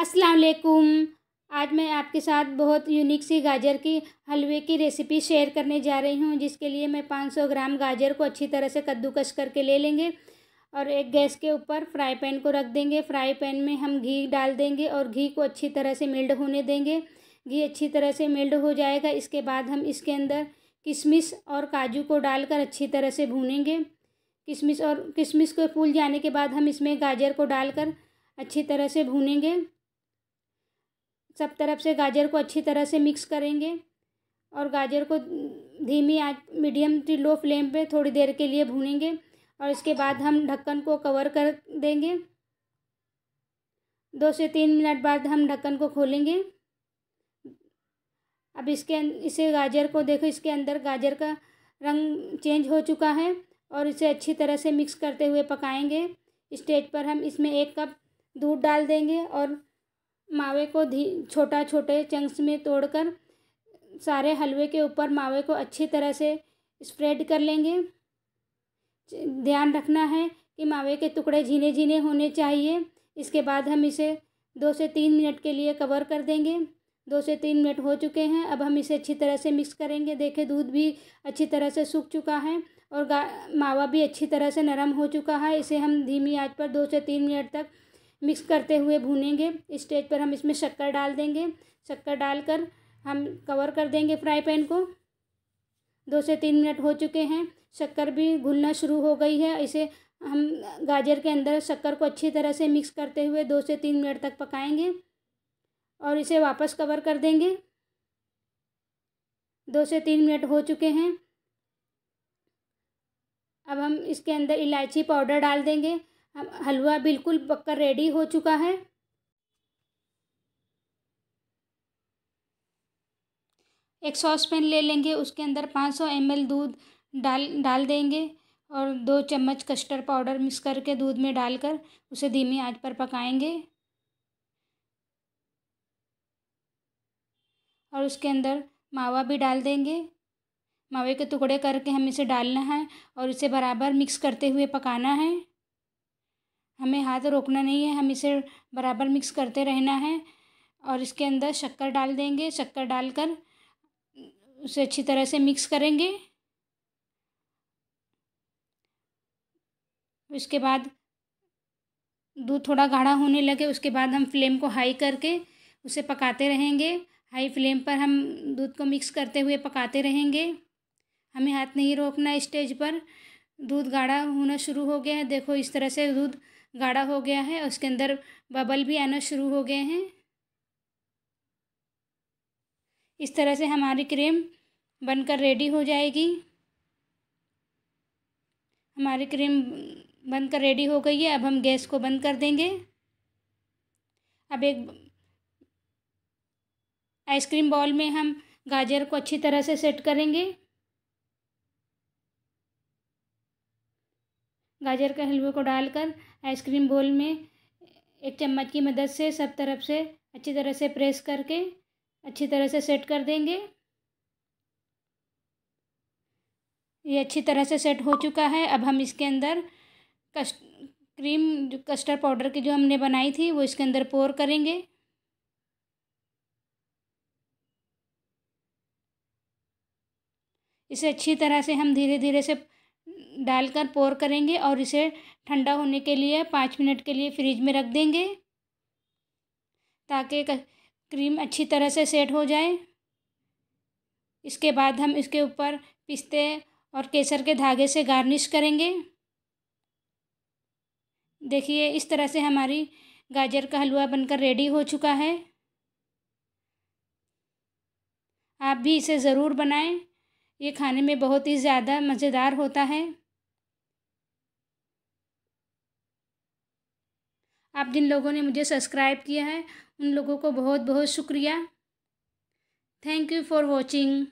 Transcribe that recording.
अस्सलाम वालेकुम आज मैं आपके साथ बहुत यूनिक सी गाजर की हलवे की रेसिपी शेयर करने जा रही हूँ जिसके लिए मैं 500 ग्राम गाजर को अच्छी तरह से कद्दूकस करके ले लेंगे और एक गैस के ऊपर फ्राई पैन को रख देंगे फ्राई पैन में हम घी डाल देंगे और घी को अच्छी तरह से मिल्ड होने देंगे घी अच्छी तरह से मिल्ड हो जाएगा इसके बाद हम इसके अंदर किशमिश और काजू को डालकर अच्छी तरह से भूनेंगे किशमिश और किशमिश को फूल जाने के बाद हम इसमें गाजर को डालकर अच्छी तरह से भूनेंगे सब तरफ से गाजर को अच्छी तरह से मिक्स करेंगे और गाजर को धीमी आँच मीडियम टू लो फ्लेम पे थोड़ी देर के लिए भूनेंगे और इसके बाद हम ढक्कन को कवर कर देंगे दो से तीन मिनट बाद हम ढक्कन को खोलेंगे अब इसके अं, इसे गाजर को देखो इसके अंदर गाजर का रंग चेंज हो चुका है और इसे अच्छी तरह से मिक्स करते हुए पकाएंगे स्टेज पर हम इसमें एक कप दूध डाल देंगे और मावे को धी छोटा छोटे चंक्स में तोड़कर सारे हलवे के ऊपर मावे को अच्छी तरह से स्प्रेड कर लेंगे ध्यान रखना है कि मावे के टुकड़े झीने झीने होने चाहिए इसके बाद हम इसे दो से तीन मिनट के लिए कवर कर देंगे दो से तीन मिनट हो चुके हैं अब हम इसे अच्छी तरह से मिक्स करेंगे देखें दूध भी अच्छी तरह से सूख चुका है और मावा भी अच्छी तरह से नरम हो चुका है इसे हम धीमी आंच पर दो से तीन मिनट तक मिक्स करते हुए भूनेंगे स्टेज पर हम इसमें शक्कर डाल देंगे शक्कर डालकर हम कवर कर देंगे फ्राई पैन को दो से तीन मिनट हो चुके हैं शक्कर भी घुलना शुरू हो गई है इसे हम गाजर के अंदर शक्कर को अच्छी तरह से मिक्स करते हुए दो से तीन मिनट तक पकाएंगे और इसे वापस कवर कर देंगे दो से तीन मिनट हो चुके हैं अब हम इसके अंदर इलायची पाउडर डाल देंगे हलवा बिल्कुल पककर रेडी हो चुका है एक सॉस पैन ले लेंगे उसके अंदर पाँच सौ एम एल दूध डाल डाल देंगे और दो चम्मच कस्टर्ड पाउडर मिक्स करके दूध में डालकर उसे धीमी आंच पर पकाएंगे और उसके अंदर मावा भी डाल देंगे मावे के टुकड़े करके हम इसे डालना है और इसे बराबर मिक्स करते हुए पकाना है हमें हाथ रोकना नहीं है हम इसे बराबर मिक्स करते रहना है और इसके अंदर शक्कर डाल देंगे शक्कर डालकर उसे अच्छी तरह से मिक्स करेंगे उसके बाद दूध थोड़ा गाढ़ा होने लगे उसके बाद हम फ्लेम को हाई करके उसे पकाते रहेंगे हाई फ्लेम पर हम दूध को मिक्स करते हुए पकाते रहेंगे हमें हाथ नहीं रोकना स्टेज पर दूध गाढ़ा होना शुरू हो गया है देखो इस तरह से दूध गाढ़ा हो गया है उसके अंदर बबल भी आना शुरू हो गए हैं इस तरह से हमारी क्रीम बनकर रेडी हो जाएगी हमारी क्रीम बनकर रेडी हो गई है अब हम गैस को बंद कर देंगे अब एक आइसक्रीम बॉल में हम गाजर को अच्छी तरह से सेट करेंगे गाजर का हलवे को डालकर आइसक्रीम बोल में एक चम्मच की मदद से सब तरफ से अच्छी तरह से प्रेस करके अच्छी तरह से सेट कर देंगे ये अच्छी तरह से सेट हो चुका है अब हम इसके अंदर कस्ट क्रीम जो कस्टर्ड पाउडर की जो हमने बनाई थी वो इसके अंदर पोर करेंगे इसे अच्छी तरह से हम धीरे धीरे से डालकर पोर करेंगे और इसे ठंडा होने के लिए पाँच मिनट के लिए फ्रिज में रख देंगे ताकि क्रीम अच्छी तरह से सेट हो जाए इसके बाद हम इसके ऊपर पिस्ते और केसर के धागे से गार्निश करेंगे देखिए इस तरह से हमारी गाजर का हलवा बनकर रेडी हो चुका है आप भी इसे ज़रूर बनाएं ये खाने में बहुत ही ज़्यादा मज़ेदार होता है आप जिन लोगों ने मुझे सब्सक्राइब किया है उन लोगों को बहुत बहुत शुक्रिया थैंक यू फॉर वॉचिंग